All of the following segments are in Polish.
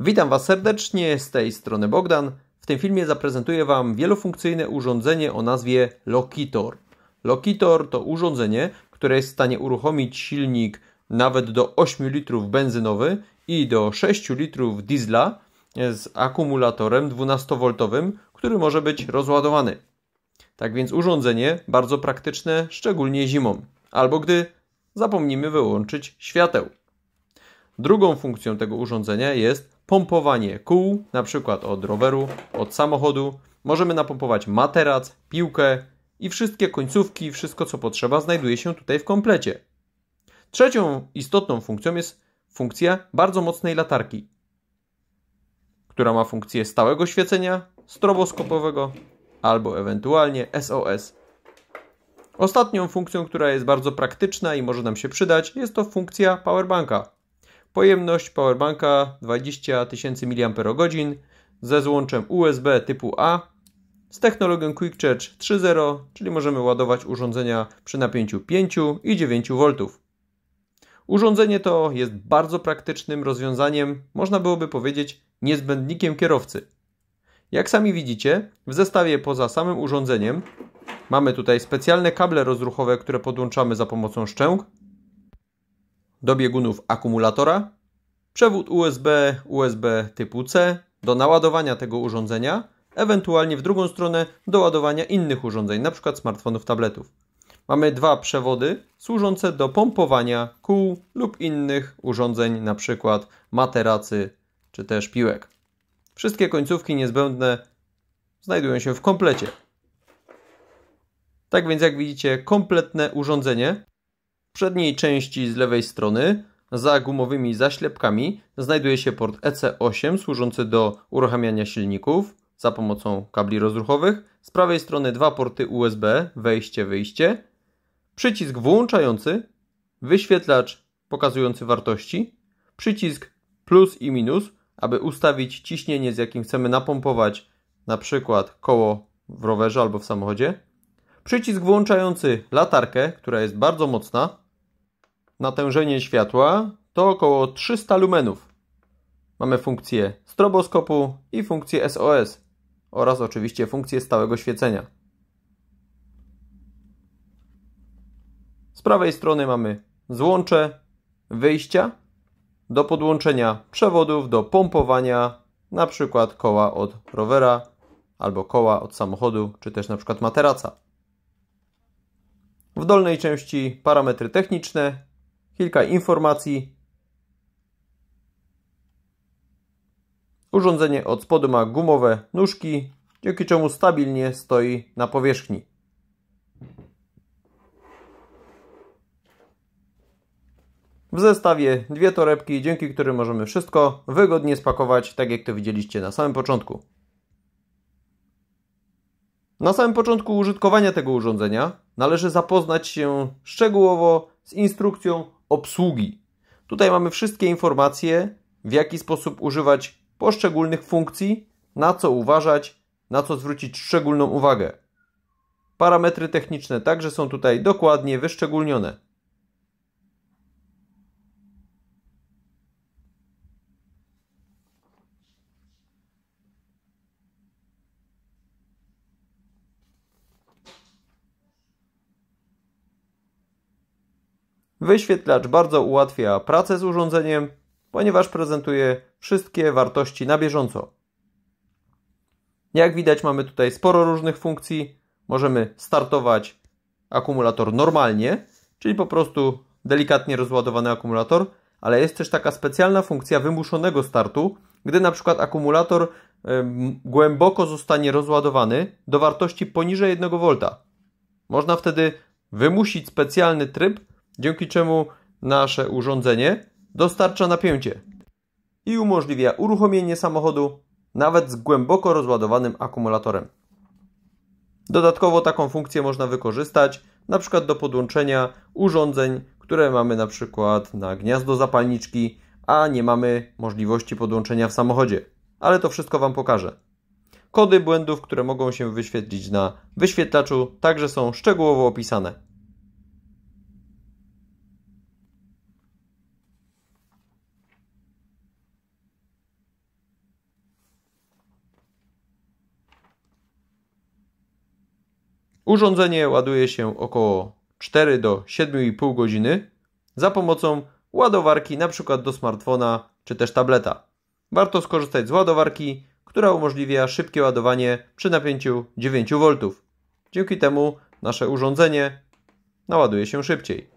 Witam Was serdecznie, z tej strony Bogdan. W tym filmie zaprezentuję Wam wielofunkcyjne urządzenie o nazwie Lokitor. Lokitor to urządzenie, które jest w stanie uruchomić silnik nawet do 8 litrów benzynowy i do 6 litrów diesla z akumulatorem 12V, który może być rozładowany. Tak więc urządzenie bardzo praktyczne, szczególnie zimą, albo gdy zapomnimy wyłączyć świateł. Drugą funkcją tego urządzenia jest pompowanie kół, na przykład od roweru, od samochodu. Możemy napompować materac, piłkę i wszystkie końcówki, wszystko co potrzeba znajduje się tutaj w komplecie. Trzecią istotną funkcją jest funkcja bardzo mocnej latarki, która ma funkcję stałego świecenia, stroboskopowego albo ewentualnie SOS. Ostatnią funkcją, która jest bardzo praktyczna i może nam się przydać, jest to funkcja powerbanka. Pojemność powerbanka 20 000 mAh ze złączem USB typu A z technologią Quick Charge 3.0, czyli możemy ładować urządzenia przy napięciu 5 i 9 V. Urządzenie to jest bardzo praktycznym rozwiązaniem, można byłoby powiedzieć niezbędnikiem kierowcy. Jak sami widzicie, w zestawie poza samym urządzeniem mamy tutaj specjalne kable rozruchowe, które podłączamy za pomocą szczęk, do biegunów akumulatora, przewód USB, USB typu C do naładowania tego urządzenia, ewentualnie w drugą stronę do ładowania innych urządzeń, np. smartfonów, tabletów. Mamy dwa przewody służące do pompowania kół lub innych urządzeń, np. materacy czy też piłek. Wszystkie końcówki niezbędne znajdują się w komplecie. Tak więc, jak widzicie, kompletne urządzenie przedniej części z lewej strony za gumowymi zaślepkami znajduje się port EC8 służący do uruchamiania silników za pomocą kabli rozruchowych. Z prawej strony dwa porty USB, wejście, wyjście. Przycisk włączający, wyświetlacz pokazujący wartości, przycisk plus i minus, aby ustawić ciśnienie, z jakim chcemy napompować na przykład koło w rowerze albo w samochodzie. Przycisk włączający latarkę, która jest bardzo mocna, natężenie światła to około 300 lumenów. Mamy funkcję stroboskopu i funkcję SOS oraz oczywiście funkcję stałego świecenia. Z prawej strony mamy złącze, wyjścia do podłączenia przewodów, do pompowania na przykład koła od rowera albo koła od samochodu, czy też na przykład materaca. W dolnej części parametry techniczne, kilka informacji. Urządzenie od spodu ma gumowe nóżki, dzięki czemu stabilnie stoi na powierzchni. W zestawie dwie torebki, dzięki którym możemy wszystko wygodnie spakować, tak jak to widzieliście na samym początku. Na samym początku użytkowania tego urządzenia należy zapoznać się szczegółowo z instrukcją obsługi. Tutaj mamy wszystkie informacje, w jaki sposób używać poszczególnych funkcji, na co uważać, na co zwrócić szczególną uwagę. Parametry techniczne także są tutaj dokładnie wyszczególnione. Wyświetlacz bardzo ułatwia pracę z urządzeniem, ponieważ prezentuje wszystkie wartości na bieżąco. Jak widać mamy tutaj sporo różnych funkcji. Możemy startować akumulator normalnie, czyli po prostu delikatnie rozładowany akumulator, ale jest też taka specjalna funkcja wymuszonego startu, gdy na przykład akumulator głęboko zostanie rozładowany do wartości poniżej 1 V. Można wtedy wymusić specjalny tryb, dzięki czemu nasze urządzenie dostarcza napięcie i umożliwia uruchomienie samochodu nawet z głęboko rozładowanym akumulatorem. Dodatkowo taką funkcję można wykorzystać na przykład do podłączenia urządzeń, które mamy na przykład na gniazdo zapalniczki, a nie mamy możliwości podłączenia w samochodzie. Ale to wszystko Wam pokażę. Kody błędów, które mogą się wyświetlić na wyświetlaczu, także są szczegółowo opisane. Urządzenie ładuje się około 4 do 7,5 godziny za pomocą ładowarki np. do smartfona czy też tableta. Warto skorzystać z ładowarki, która umożliwia szybkie ładowanie przy napięciu 9V. Dzięki temu nasze urządzenie naładuje się szybciej.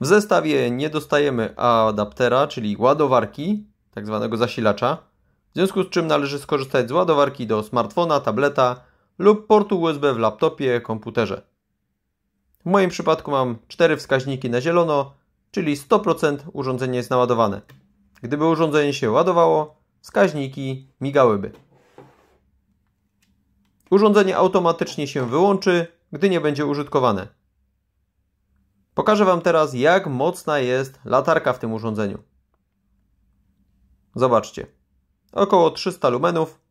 W zestawie nie dostajemy adaptera, czyli ładowarki, tak zwanego zasilacza, w związku z czym należy skorzystać z ładowarki do smartfona, tableta lub portu USB w laptopie, komputerze. W moim przypadku mam 4 wskaźniki na zielono, czyli 100% urządzenie jest naładowane. Gdyby urządzenie się ładowało, wskaźniki migałyby. Urządzenie automatycznie się wyłączy, gdy nie będzie użytkowane. Pokażę Wam teraz, jak mocna jest latarka w tym urządzeniu. Zobaczcie. Około 300 lumenów,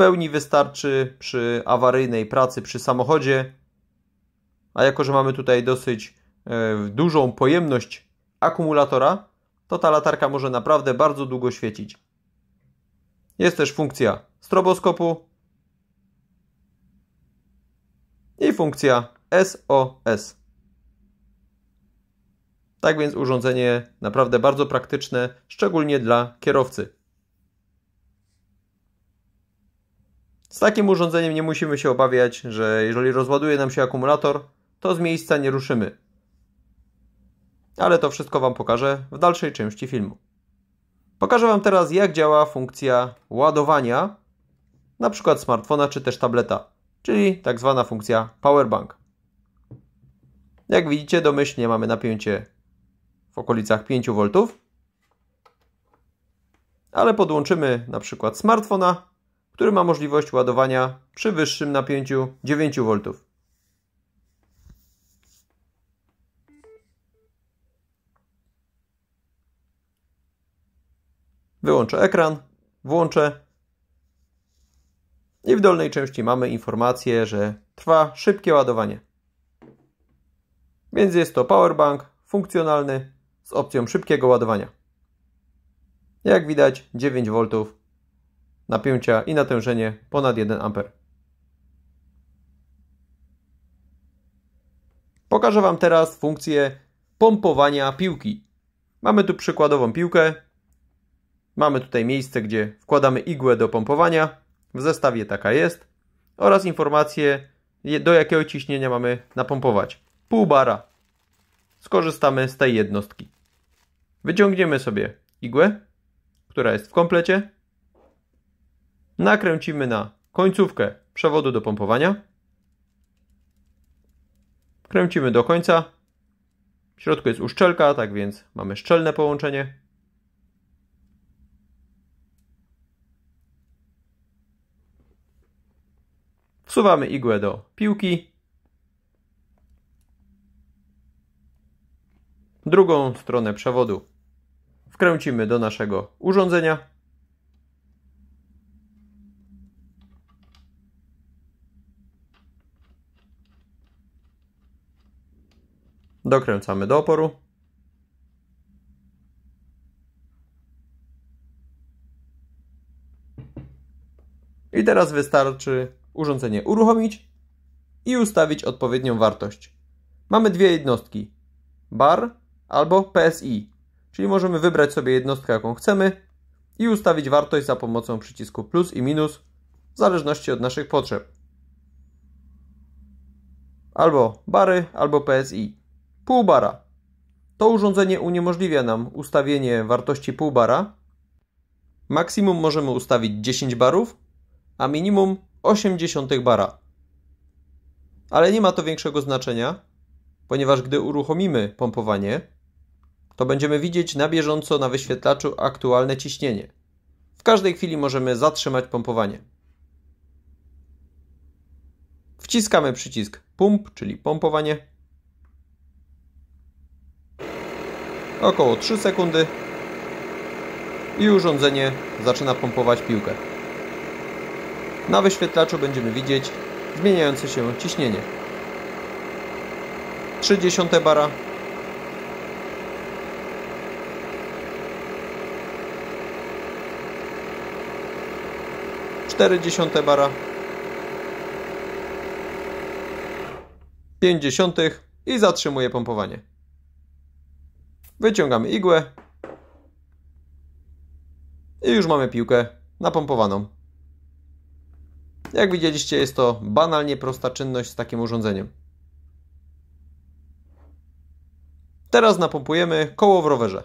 pełni wystarczy przy awaryjnej pracy przy samochodzie. A jako, że mamy tutaj dosyć e, dużą pojemność akumulatora, to ta latarka może naprawdę bardzo długo świecić. Jest też funkcja stroboskopu i funkcja SOS. Tak więc urządzenie naprawdę bardzo praktyczne, szczególnie dla kierowcy. Z takim urządzeniem nie musimy się obawiać, że jeżeli rozładuje nam się akumulator, to z miejsca nie ruszymy. Ale to wszystko Wam pokażę w dalszej części filmu. Pokażę Wam teraz, jak działa funkcja ładowania na przykład smartfona czy też tableta, czyli tak zwana funkcja powerbank. Jak widzicie, domyślnie mamy napięcie w okolicach 5 V, ale podłączymy na przykład smartfona który ma możliwość ładowania przy wyższym napięciu 9V. Wyłączę ekran, włączę i w dolnej części mamy informację, że trwa szybkie ładowanie. Więc jest to powerbank funkcjonalny z opcją szybkiego ładowania. Jak widać 9V napięcia i natężenie ponad 1 A. Pokażę Wam teraz funkcję pompowania piłki. Mamy tu przykładową piłkę. Mamy tutaj miejsce, gdzie wkładamy igłę do pompowania. W zestawie taka jest. Oraz informacje do jakiego ciśnienia mamy napompować. Pół bara. Skorzystamy z tej jednostki. Wyciągniemy sobie igłę, która jest w komplecie nakręcimy na końcówkę przewodu do pompowania. Kręcimy do końca. W środku jest uszczelka, tak więc mamy szczelne połączenie. Wsuwamy igłę do piłki. Drugą stronę przewodu wkręcimy do naszego urządzenia. Dokręcamy do oporu. I teraz wystarczy urządzenie uruchomić i ustawić odpowiednią wartość. Mamy dwie jednostki, bar albo PSI, czyli możemy wybrać sobie jednostkę jaką chcemy i ustawić wartość za pomocą przycisku plus i minus w zależności od naszych potrzeb. Albo bary, albo PSI. Półbara. To urządzenie uniemożliwia nam ustawienie wartości półbara. Maksimum możemy ustawić 10 barów, a minimum 0,8 bara. Ale nie ma to większego znaczenia, ponieważ gdy uruchomimy pompowanie, to będziemy widzieć na bieżąco na wyświetlaczu aktualne ciśnienie. W każdej chwili możemy zatrzymać pompowanie. Wciskamy przycisk PUMP, czyli pompowanie. Około 3 sekundy i urządzenie zaczyna pompować piłkę. Na wyświetlaczu będziemy widzieć zmieniające się ciśnienie. 30 bara dziesiąte bara 50 i zatrzymuje pompowanie. Wyciągamy igłę i już mamy piłkę napompowaną. Jak widzieliście, jest to banalnie prosta czynność z takim urządzeniem. Teraz napompujemy koło w rowerze.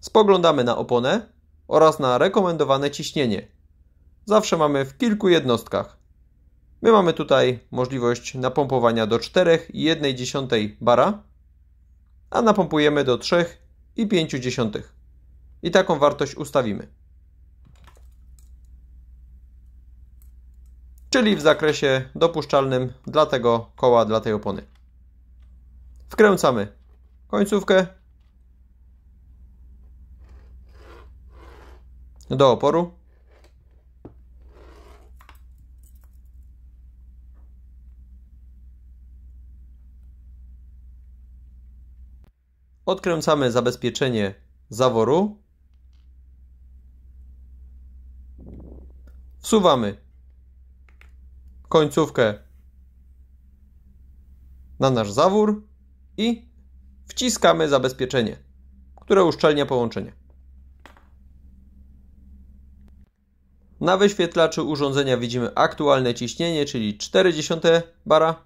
Spoglądamy na oponę oraz na rekomendowane ciśnienie. Zawsze mamy w kilku jednostkach. My mamy tutaj możliwość napompowania do 4,1 bara a napompujemy do 3,5. I taką wartość ustawimy. Czyli w zakresie dopuszczalnym dla tego koła, dla tej opony. Wkręcamy końcówkę do oporu. Odkręcamy zabezpieczenie zaworu. Wsuwamy końcówkę na nasz zawór i wciskamy zabezpieczenie, które uszczelnia połączenie. Na wyświetlaczu urządzenia widzimy aktualne ciśnienie, czyli 0,4 bara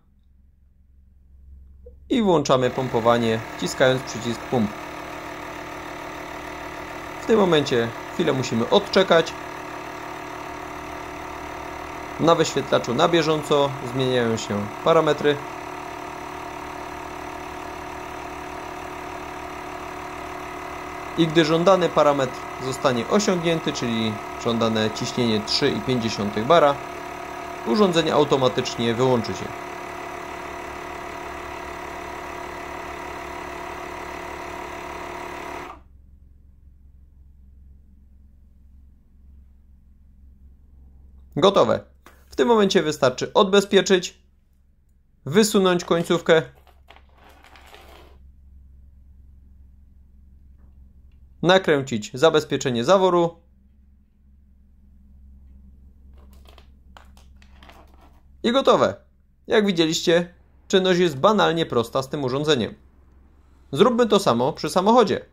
i włączamy pompowanie, wciskając przycisk pump. W tym momencie chwilę musimy odczekać. Na wyświetlaczu na bieżąco zmieniają się parametry. I gdy żądany parametr zostanie osiągnięty, czyli żądane ciśnienie 3,5 bara, urządzenie automatycznie wyłączy się. Gotowe. W tym momencie wystarczy odbezpieczyć, wysunąć końcówkę. Nakręcić zabezpieczenie zaworu. I gotowe. Jak widzieliście, czynność jest banalnie prosta z tym urządzeniem. Zróbmy to samo przy samochodzie.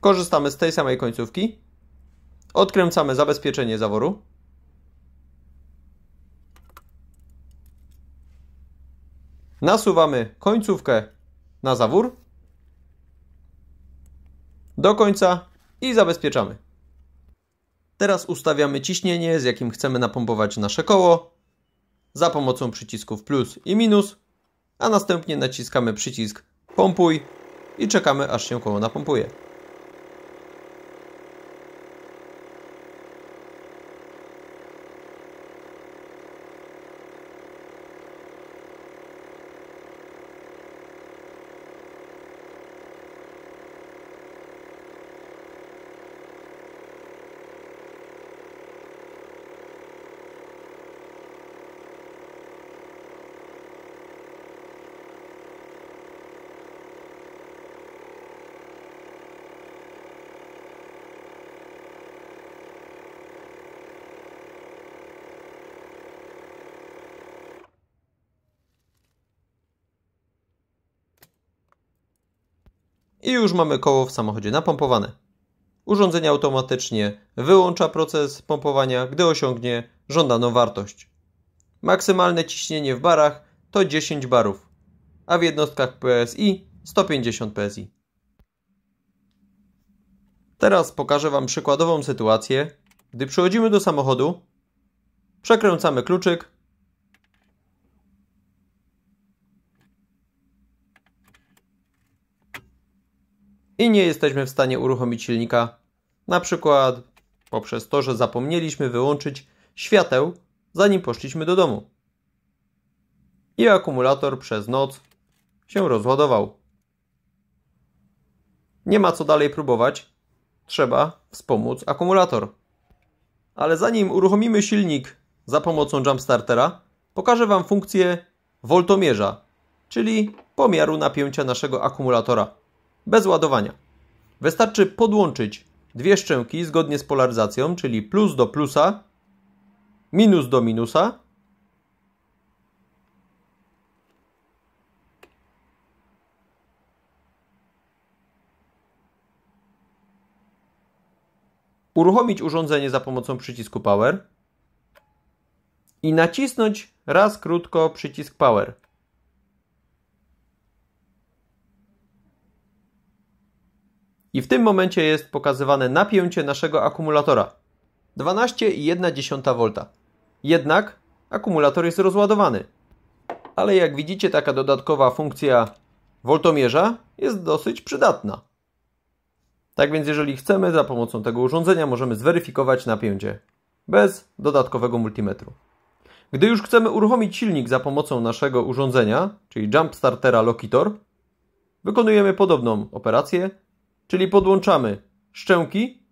Korzystamy z tej samej końcówki, Odkręcamy zabezpieczenie zaworu. Nasuwamy końcówkę na zawór do końca i zabezpieczamy. Teraz ustawiamy ciśnienie, z jakim chcemy napompować nasze koło za pomocą przycisków plus i minus, a następnie naciskamy przycisk pompuj i czekamy aż się koło napompuje. i już mamy koło w samochodzie napompowane. Urządzenie automatycznie wyłącza proces pompowania, gdy osiągnie żądaną wartość. Maksymalne ciśnienie w barach to 10 barów, a w jednostkach PSI 150 PSI. Teraz pokażę Wam przykładową sytuację, gdy przychodzimy do samochodu, przekręcamy kluczyk i nie jesteśmy w stanie uruchomić silnika, na przykład poprzez to, że zapomnieliśmy wyłączyć świateł, zanim poszliśmy do domu. I akumulator przez noc się rozładował. Nie ma co dalej próbować, trzeba wspomóc akumulator. Ale zanim uruchomimy silnik za pomocą jumpstartera, pokażę Wam funkcję voltomierza, czyli pomiaru napięcia naszego akumulatora bez ładowania. Wystarczy podłączyć dwie szczęki zgodnie z polaryzacją, czyli plus do plusa, minus do minusa. Uruchomić urządzenie za pomocą przycisku Power i nacisnąć raz krótko przycisk Power. i w tym momencie jest pokazywane napięcie naszego akumulatora 12,1 V. Jednak akumulator jest rozładowany. Ale jak widzicie, taka dodatkowa funkcja woltomierza jest dosyć przydatna. Tak więc jeżeli chcemy, za pomocą tego urządzenia możemy zweryfikować napięcie bez dodatkowego multimetru. Gdy już chcemy uruchomić silnik za pomocą naszego urządzenia, czyli Jump Startera Lokitor, wykonujemy podobną operację, czyli podłączamy szczęki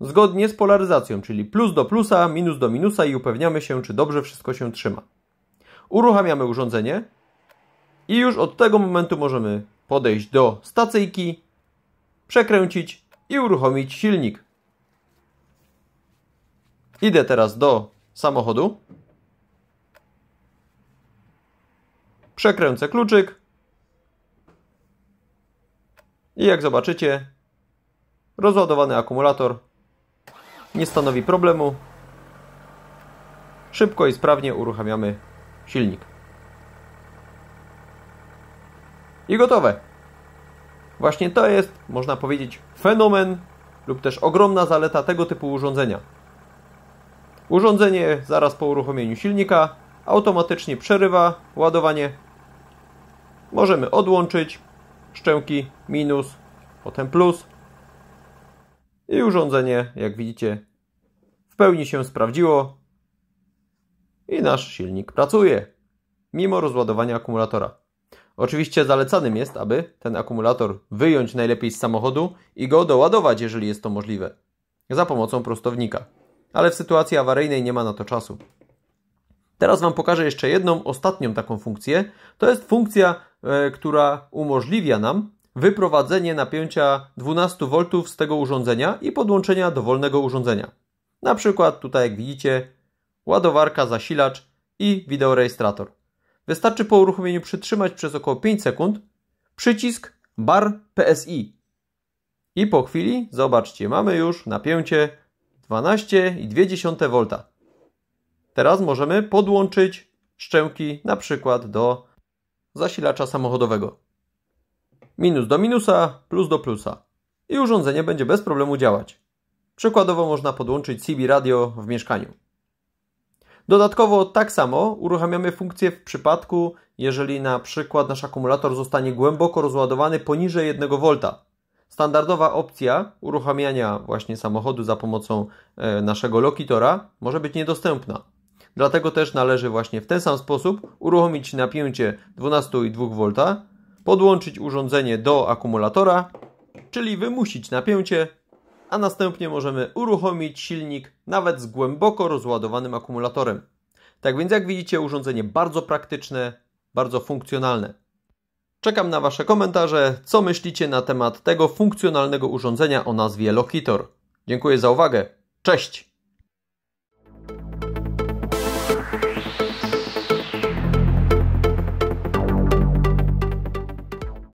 zgodnie z polaryzacją, czyli plus do plusa, minus do minusa i upewniamy się, czy dobrze wszystko się trzyma. Uruchamiamy urządzenie i już od tego momentu możemy podejść do stacyjki, przekręcić i uruchomić silnik. Idę teraz do samochodu. Przekręcę kluczyk. I jak zobaczycie, Rozładowany akumulator nie stanowi problemu. Szybko i sprawnie uruchamiamy silnik. I gotowe. Właśnie to jest, można powiedzieć, fenomen lub też ogromna zaleta tego typu urządzenia. Urządzenie zaraz po uruchomieniu silnika automatycznie przerywa ładowanie. Możemy odłączyć szczęki minus, potem plus, i urządzenie, jak widzicie, w pełni się sprawdziło i nasz silnik pracuje, mimo rozładowania akumulatora. Oczywiście zalecanym jest, aby ten akumulator wyjąć najlepiej z samochodu i go doładować, jeżeli jest to możliwe, za pomocą prostownika. Ale w sytuacji awaryjnej nie ma na to czasu. Teraz Wam pokażę jeszcze jedną, ostatnią taką funkcję. To jest funkcja, e, która umożliwia nam wyprowadzenie napięcia 12V z tego urządzenia i podłączenia dowolnego urządzenia. Na przykład tutaj jak widzicie ładowarka, zasilacz i wideorejestrator. Wystarczy po uruchomieniu przytrzymać przez około 5 sekund przycisk bar PSI. I po chwili, zobaczcie, mamy już napięcie 12,2V. Teraz możemy podłączyć szczęki na przykład do zasilacza samochodowego. Minus do minusa, plus do plusa. I urządzenie będzie bez problemu działać. Przykładowo można podłączyć CB radio w mieszkaniu. Dodatkowo tak samo uruchamiamy funkcję w przypadku, jeżeli na przykład nasz akumulator zostanie głęboko rozładowany poniżej 1 V. Standardowa opcja uruchamiania właśnie samochodu za pomocą e, naszego lokitora może być niedostępna. Dlatego też należy właśnie w ten sam sposób uruchomić napięcie 12,2 V podłączyć urządzenie do akumulatora, czyli wymusić napięcie, a następnie możemy uruchomić silnik nawet z głęboko rozładowanym akumulatorem. Tak więc jak widzicie urządzenie bardzo praktyczne, bardzo funkcjonalne. Czekam na Wasze komentarze, co myślicie na temat tego funkcjonalnego urządzenia o nazwie Lokitor. Dziękuję za uwagę. Cześć!